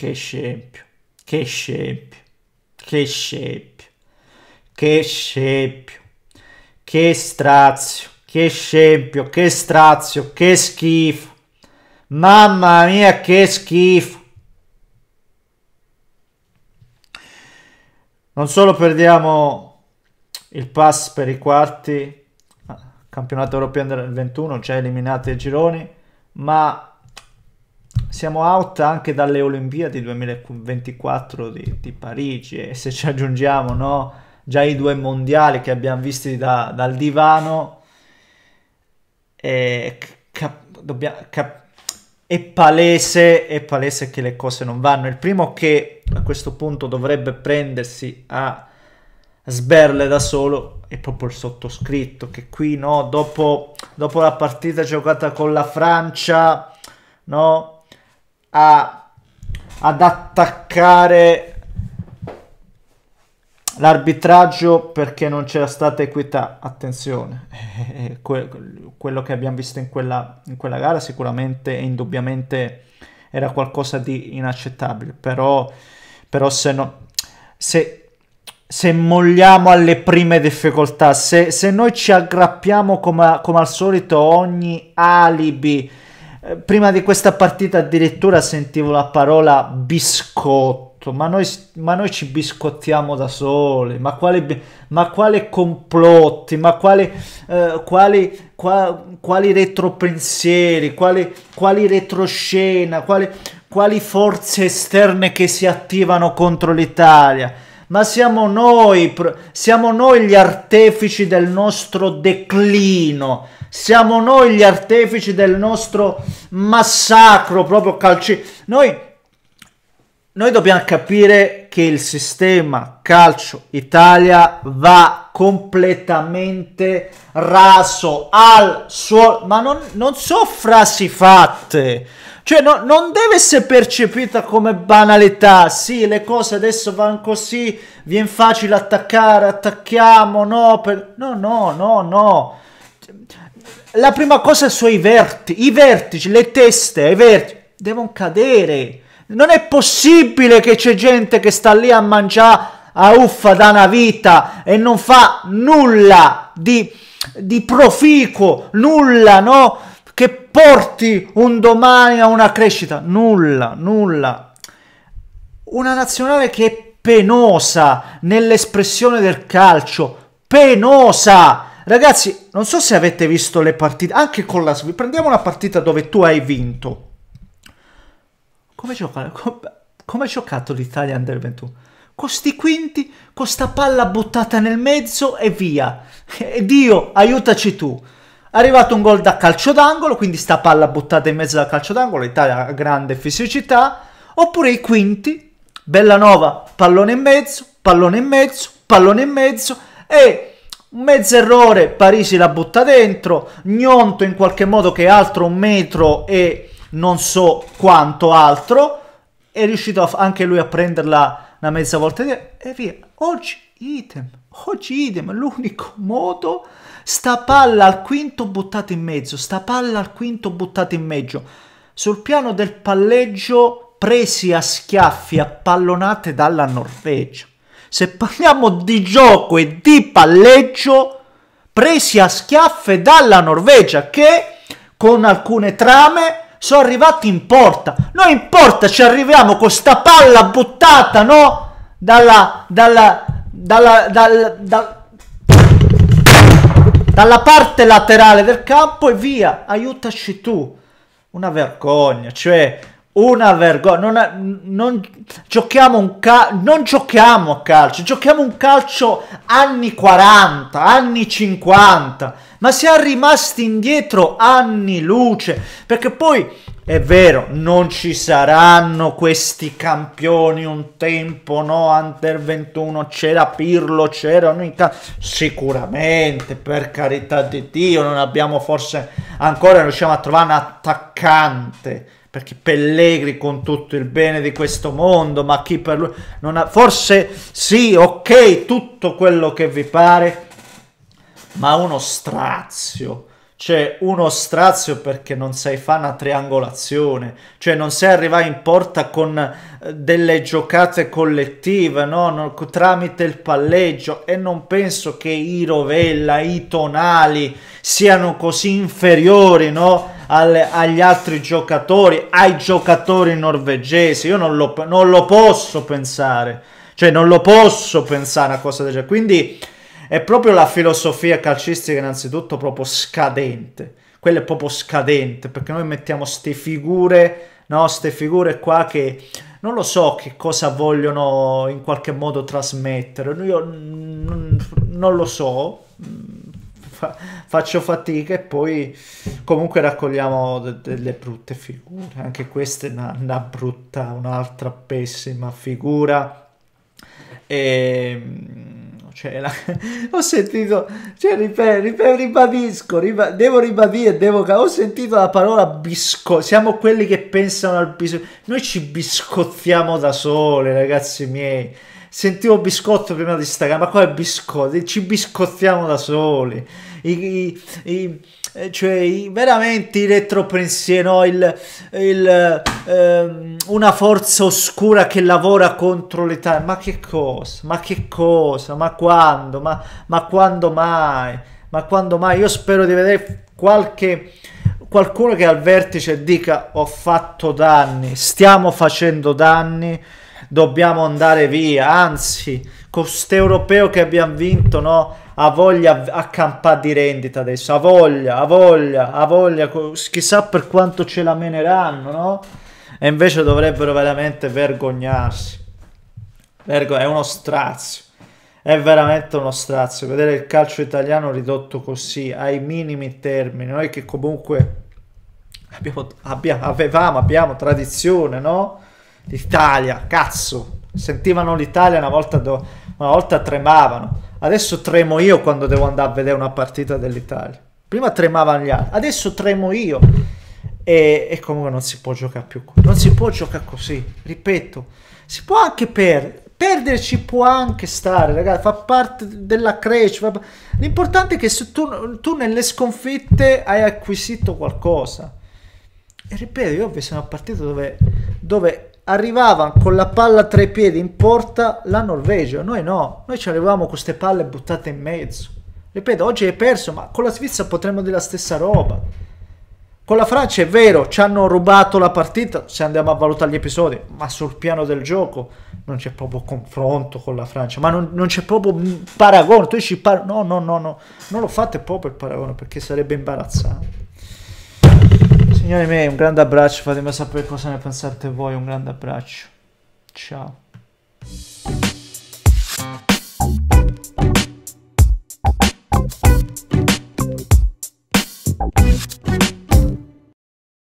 Che scempio, che scempio, che scempio, che scempio, che strazio, che scempio, che strazio, che schifo. Mamma mia, che schifo. Non solo perdiamo il pass per i quarti, ah, campionato europeo del 21, cioè eliminati i gironi, ma siamo out anche dalle Olimpiadi 2024 di, di Parigi e se ci aggiungiamo no, già i due mondiali che abbiamo visti da, dal divano è, eh, cap, dobbiamo, cap, è, palese, è palese che le cose non vanno. Il primo che a questo punto dovrebbe prendersi a sberle da solo è proprio il sottoscritto che qui no, dopo, dopo la partita giocata con la Francia no, a, ad attaccare l'arbitraggio perché non c'era stata equità. Attenzione, quello che abbiamo visto in quella, in quella gara sicuramente e indubbiamente era qualcosa di inaccettabile, però, però se, no, se, se molliamo alle prime difficoltà, se, se noi ci aggrappiamo come, come al solito ogni alibi, eh, prima di questa partita addirittura sentivo la parola biscotto, ma noi, ma noi ci biscottiamo da soli, ma quale, ma quali complotti, ma quali, eh, quali, qua, quali retropensieri, quali, quali retroscena, quali, quali forze esterne che si attivano contro l'Italia ma siamo noi, siamo noi gli artefici del nostro declino, siamo noi gli artefici del nostro massacro proprio calci. Noi, noi dobbiamo capire che il sistema calcio Italia va completamente raso al suolo, ma non, non so frasi fatte cioè, no, non deve essere percepita come banalità. Sì, le cose adesso vanno così, viene facile attaccare, attacchiamo, no, per... no, no, no, no. La prima cosa sono i vertici, i vertici, le teste, i vertici, devono cadere. Non è possibile che c'è gente che sta lì a mangiare a uffa da una vita e non fa nulla di, di proficuo, nulla, no? che porti un domani a una crescita. Nulla, nulla. Una nazionale che è penosa nell'espressione del calcio. Penosa! Ragazzi, non so se avete visto le partite, anche con la Svizzera. Prendiamo una partita dove tu hai vinto. Come gioca? Come ha giocato l'Italia Under 21? Costi quinti, con sta palla buttata nel mezzo e via. E Dio, aiutaci tu. È arrivato un gol da calcio d'angolo, quindi sta palla buttata in mezzo dal calcio d'angolo, Italia ha grande fisicità. Oppure i quinti, Bellanova, pallone in mezzo, pallone in mezzo, pallone in mezzo e mezzo errore, Parisi la butta dentro, Gnonto in qualche modo che è altro un metro e non so quanto altro, è riuscito anche lui a prenderla una mezza volta e via. Oggi item. Oggi ma l'unico modo, sta palla al quinto buttata in mezzo, sta palla al quinto buttata in mezzo. Sul piano del palleggio presi a schiaffi, a pallonate dalla Norvegia. Se parliamo di gioco e di palleggio, presi a schiaffe dalla Norvegia che con alcune trame sono arrivati in porta. Noi in porta ci arriviamo con sta palla buttata, no? Dalla, dalla, dalla, dal, dal, dalla parte laterale del campo e via, aiutaci tu. Una vergogna, cioè una vergogna. Non, non, giochiamo un cal- non giochiamo a calcio, giochiamo un calcio anni 40, anni 50, ma siamo rimasti indietro anni luce, perché poi è vero, non ci saranno questi campioni un tempo, no, Under 21 c'era Pirlo, c'erano i ca- sicuramente, per carità di Dio, non abbiamo forse ancora riusciamo a trovare un attaccante perché Pellegri con tutto il bene di questo mondo, ma chi per lui non ha forse sì, ok, tutto quello che vi pare, ma uno strazio cioè uno strazio perché non sai fare una triangolazione, cioè non sai arrivare in porta con eh, delle giocate collettive, no? non, tramite il palleggio e non penso che i Rovella, i Tonali siano così inferiori, no? alle, agli altri giocatori, ai giocatori norvegesi. Io non lo, non lo posso pensare, cioè non lo posso pensare a cosa del genere. Quindi è proprio la filosofia calcistica innanzitutto proprio scadente. Quella è proprio scadente, perché noi mettiamo queste figure, no, ste figure qua che non lo so che cosa vogliono in qualche modo trasmettere, io non lo so, fa- faccio fatica e poi comunque raccogliamo de- delle brutte figure. Anche questa è una, una brutta, un'altra pessima figura. E, ehm, cioè, la... ho sentito, cioè, ripeto, ripeto, ribadisco, riba- devo ribadire, devo... ho sentito la parola biscotto, siamo quelli che pensano al biscotto, noi ci biscottiamo da sole, ragazzi miei, sentivo biscotto prima di staccare, ma qua è biscotto, ci biscottiamo da soli, i, i, i, eh, cioè, veramente i retropensieri, no? il, il, ehm, una forza oscura che lavora contro l'Italia. Ma che cosa? Ma che cosa? Ma quando? Ma, ma quando mai? Ma quando mai? Io spero di vedere qualche qualcuno che al vertice dica ho fatto danni, stiamo facendo danni, dobbiamo andare via, anzi, con questo europeo che abbiamo vinto, no? ha voglia a campare di rendita adesso, ha voglia, ha voglia, ha voglia, chissà per quanto ce la meneranno, no? E invece dovrebbero veramente vergognarsi. Vergo- è uno strazio, è veramente uno strazio vedere il calcio italiano ridotto così, ai minimi termini, noi che comunque abbiamo, abbiamo, avevamo, abbiamo tradizione, no? L'Italia, cazzo, sentivano l'Italia una volta, do, una volta tremavano Adesso tremo io quando devo andare a vedere una partita dell'Italia. Prima tremavano gli altri, adesso tremo io. E, e, comunque non si può giocare più. Non si può giocare così, ripeto. Si può anche perdere. Perderci può anche stare, ragazzi, fa parte della crescita. L'importante è che tu, tu nelle sconfitte hai acquisito qualcosa. E ripeto, io ho visto una partita dove, dove arrivava con la palla tra i piedi in porta la Norvegia, noi no, noi ci avevamo queste palle buttate in mezzo. Ripeto, oggi hai perso, ma con la Svizzera potremmo dire la stessa roba. Con la Francia è vero, ci hanno rubato la partita, se andiamo a valutare gli episodi, ma sul piano del gioco non c'è proprio confronto con la Francia, ma non, non c'è proprio paragone, tu dici par- no, no, no, no, non lo fate proprio il paragone perché sarebbe imbarazzante. Signori miei, un grande abbraccio, fatemi sapere cosa ne pensate voi, un grande abbraccio. Ciao.